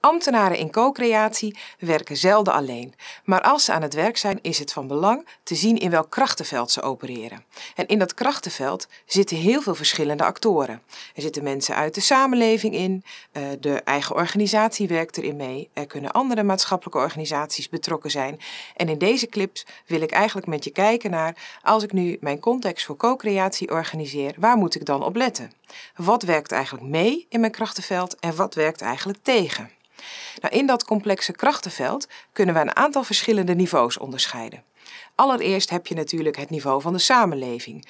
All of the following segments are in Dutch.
Ambtenaren in co-creatie werken zelden alleen, maar als ze aan het werk zijn is het van belang te zien in welk krachtenveld ze opereren. En in dat krachtenveld zitten heel veel verschillende actoren. Er zitten mensen uit de samenleving in, eh, de eigen organisatie werkt erin mee, er kunnen andere maatschappelijke organisaties betrokken zijn. En in deze clips wil ik eigenlijk met je kijken naar, als ik nu mijn context voor co-creatie organiseer, waar moet ik dan op letten? Wat werkt eigenlijk mee in mijn krachtenveld en wat werkt eigenlijk tegen? Nou, in dat complexe krachtenveld kunnen we een aantal verschillende niveaus onderscheiden. Allereerst heb je natuurlijk het niveau van de samenleving,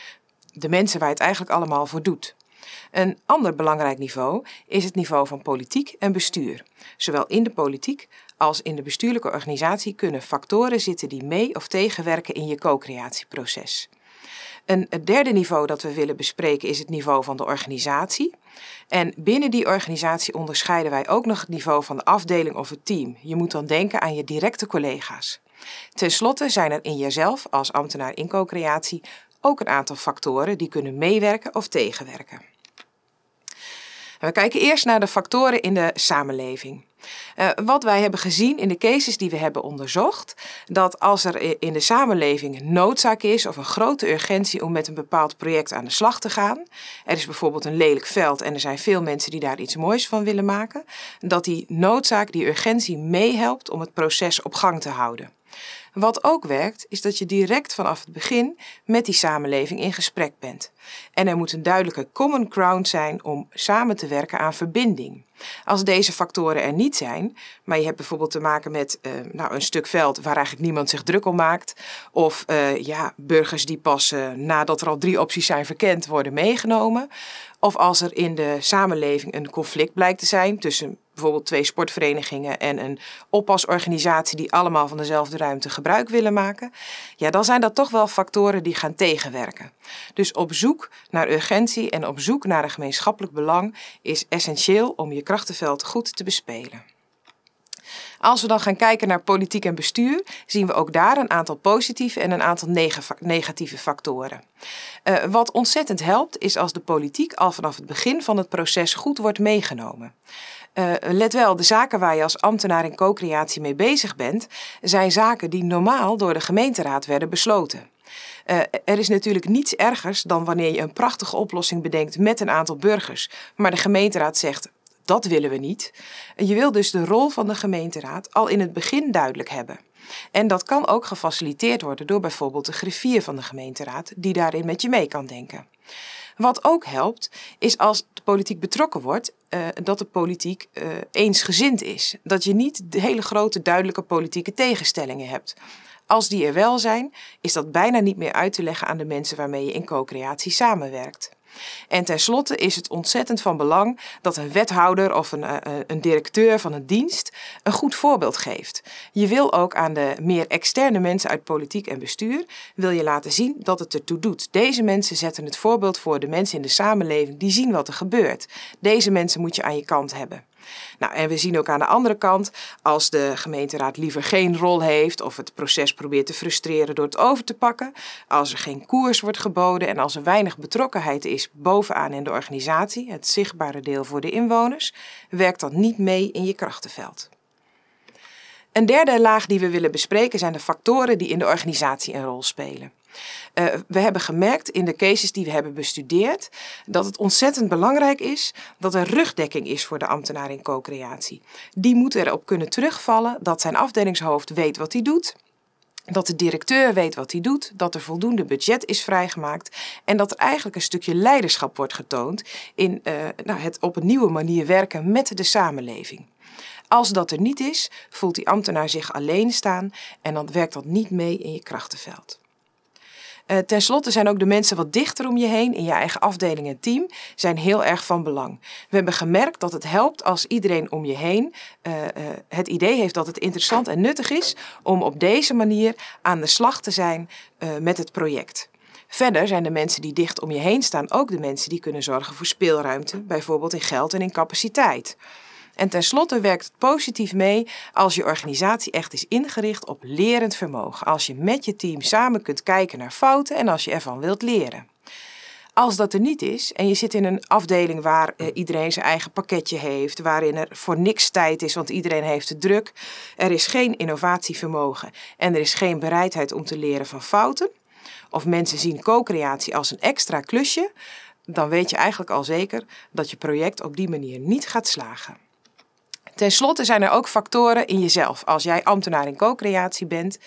de mensen waar het eigenlijk allemaal voor doet. Een ander belangrijk niveau is het niveau van politiek en bestuur. Zowel in de politiek als in de bestuurlijke organisatie kunnen factoren zitten die mee of tegenwerken in je co-creatieproces. Een, het derde niveau dat we willen bespreken is het niveau van de organisatie. En binnen die organisatie onderscheiden wij ook nog het niveau van de afdeling of het team. Je moet dan denken aan je directe collega's. Ten slotte zijn er in jezelf als ambtenaar in co-creatie ook een aantal factoren die kunnen meewerken of tegenwerken we kijken eerst naar de factoren in de samenleving. Eh, wat wij hebben gezien in de cases die we hebben onderzocht, dat als er in de samenleving noodzaak is of een grote urgentie om met een bepaald project aan de slag te gaan, er is bijvoorbeeld een lelijk veld en er zijn veel mensen die daar iets moois van willen maken, dat die noodzaak, die urgentie meehelpt om het proces op gang te houden. Wat ook werkt, is dat je direct vanaf het begin met die samenleving in gesprek bent. En er moet een duidelijke common ground zijn om samen te werken aan verbinding. Als deze factoren er niet zijn, maar je hebt bijvoorbeeld te maken met eh, nou, een stuk veld waar eigenlijk niemand zich druk om maakt, of eh, ja, burgers die pas eh, nadat er al drie opties zijn verkend worden meegenomen, of als er in de samenleving een conflict blijkt te zijn tussen bijvoorbeeld twee sportverenigingen en een oppasorganisatie die allemaal van dezelfde ruimte gebruik willen maken, ja, dan zijn dat toch wel factoren die gaan tegenwerken. Dus op zoek naar urgentie en op zoek naar een gemeenschappelijk belang is essentieel om je krachtenveld goed te bespelen. Als we dan gaan kijken naar politiek en bestuur, zien we ook daar een aantal positieve en een aantal negatieve factoren. Eh, wat ontzettend helpt, is als de politiek al vanaf het begin van het proces goed wordt meegenomen. Eh, let wel, de zaken waar je als ambtenaar in co-creatie mee bezig bent, zijn zaken die normaal door de gemeenteraad werden besloten. Eh, er is natuurlijk niets ergers dan wanneer je een prachtige oplossing bedenkt met een aantal burgers, maar de gemeenteraad zegt. Dat willen we niet. Je wil dus de rol van de gemeenteraad al in het begin duidelijk hebben. En dat kan ook gefaciliteerd worden door bijvoorbeeld de griffier van de gemeenteraad, die daarin met je mee kan denken. Wat ook helpt, is als de politiek betrokken wordt, eh, dat de politiek uh, eensgezind is. Dat je niet de hele grote, duidelijke politieke tegenstellingen hebt. Als die er wel zijn, is dat bijna niet meer uit te leggen aan de mensen waarmee je in co-creatie samenwerkt. En tenslotte is het ontzettend van belang dat een wethouder of een, eh, eh, een directeur van een dienst een goed voorbeeld geeft. Je wil ook aan de meer externe mensen uit politiek en bestuur, wil je laten zien dat het ertoe doet. Deze mensen zetten het voorbeeld voor de mensen in de samenleving, die zien wat er gebeurt. Deze mensen moet je aan je kant hebben. Nou, en we zien ook aan de andere kant, als de gemeenteraad liever geen rol heeft of het proces probeert te frustreren door het over te pakken, als er geen koers wordt geboden en als er weinig betrokkenheid is bovenaan in de organisatie, het zichtbare deel voor de inwoners, werkt dat niet mee in je krachtenveld. Een derde laag die we willen bespreken zijn de factoren die in de organisatie een rol spelen. Eh, we hebben gemerkt in de cases die we hebben bestudeerd dat het ontzettend belangrijk is dat er rugdekking is voor de ambtenaar in co-creatie. Die moet erop kunnen terugvallen dat zijn afdelingshoofd weet wat hij doet. Dat de directeur weet wat hij doet, dat er voldoende budget is vrijgemaakt en dat er eigenlijk een stukje leiderschap wordt getoond in eh, nou, het op een nieuwe manier werken met de samenleving. Als dat er niet is, voelt die ambtenaar zich alleen staan en dan werkt dat niet mee in je krachtenveld. Eh, ten slotte zijn ook de mensen wat dichter om je heen in je eigen afdeling en team zijn heel erg van belang. We hebben gemerkt dat het helpt als iedereen om je heen eh, eh, het idee heeft dat het interessant en nuttig is om op deze manier aan de slag te zijn met het project. Verder zijn de mensen die dicht om je heen staan ook de mensen die kunnen zorgen voor speelruimte, bijvoorbeeld in geld en in capaciteit. En tenslotte werkt het positief mee als je organisatie echt is ingericht op lerend vermogen. Als je met je team samen kunt kijken naar fouten en als je ervan wilt leren. Als dat er niet is en je zit in een afdeling waar eh, iedereen zijn eigen pakketje heeft, waarin er voor niks tijd is, want iedereen heeft de druk, er is geen innovatievermogen en er is geen bereidheid om te leren van fouten, of mensen zien co-creatie als een extra klusje, dan weet je eigenlijk al zeker dat je project op die manier niet gaat slagen. Ten slotte zijn er ook factoren in jezelf. Als jij ambtenaar in co-creatie bent,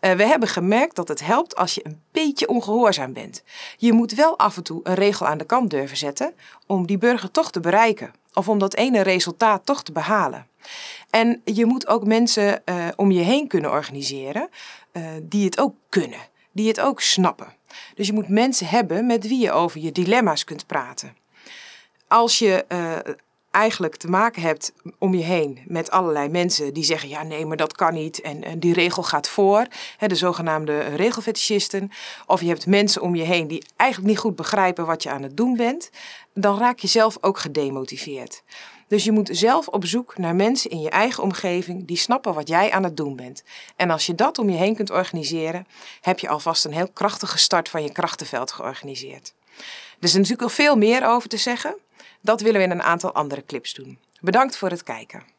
eh, we hebben gemerkt dat het helpt als je een beetje ongehoorzaam bent. Je moet wel af en toe een regel aan de kant durven zetten om die burger toch te bereiken of om dat ene resultaat toch te behalen. En je moet ook mensen eh, om je heen kunnen organiseren eh, die het ook kunnen, die het ook snappen. Dus je moet mensen hebben met wie je over je dilemma's kunt praten als je eigenlijk te maken hebt om je heen met allerlei mensen die zeggen: ja, nee, maar dat kan niet. En, die regel gaat voor. Hè, de zogenaamde regelfetischisten. Of je hebt mensen om je heen die eigenlijk niet goed begrijpen wat je aan het doen bent. Dan raak je zelf ook gedemotiveerd. Dus je moet zelf op zoek naar mensen in je eigen omgeving die snappen wat jij aan het doen bent. En als je dat om je heen kunt organiseren, heb je alvast een heel krachtige start van je krachtenveld georganiseerd. Er is natuurlijk nog veel meer over te zeggen. Dat willen we in een aantal andere clips doen. Bedankt voor het kijken.